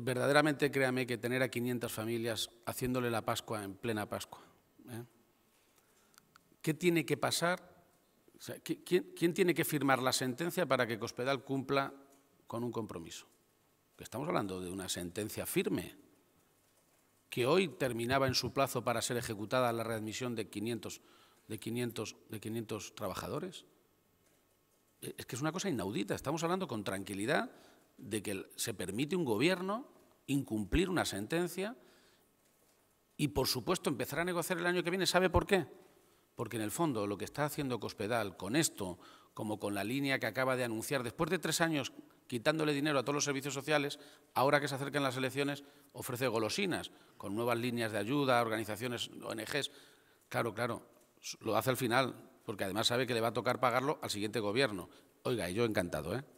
verdaderamente créame que tener a 500 familias haciéndole la Pascua en plena Pascua. ¿eh? ¿Qué tiene que pasar? ¿quién, tiene que firmar la sentencia para que Cospedal cumpla con un compromiso? Estamos hablando de una sentencia firme, que hoy terminaba en su plazo para ser ejecutada la readmisión de 500, de 500, de 500 trabajadores. E-, es que es una cosa inaudita. Estamos hablando con tranquilidad de que se permite un gobierno incumplir una sentencia y, por supuesto, empezar a negociar el año que viene. ¿Sabe por qué? Porque, en el fondo, lo que está haciendo Cospedal con esto, como con la línea que acaba de anunciar, después de tres años quitándole dinero a todos los servicios sociales, ahora que se acercan las elecciones, ofrece golosinas, con nuevas líneas de ayuda, organizaciones, ONGs. Claro, claro, lo hace al final, porque además sabe que le va a tocar pagarlo al siguiente gobierno. Oiga, y yo encantado, ¿eh?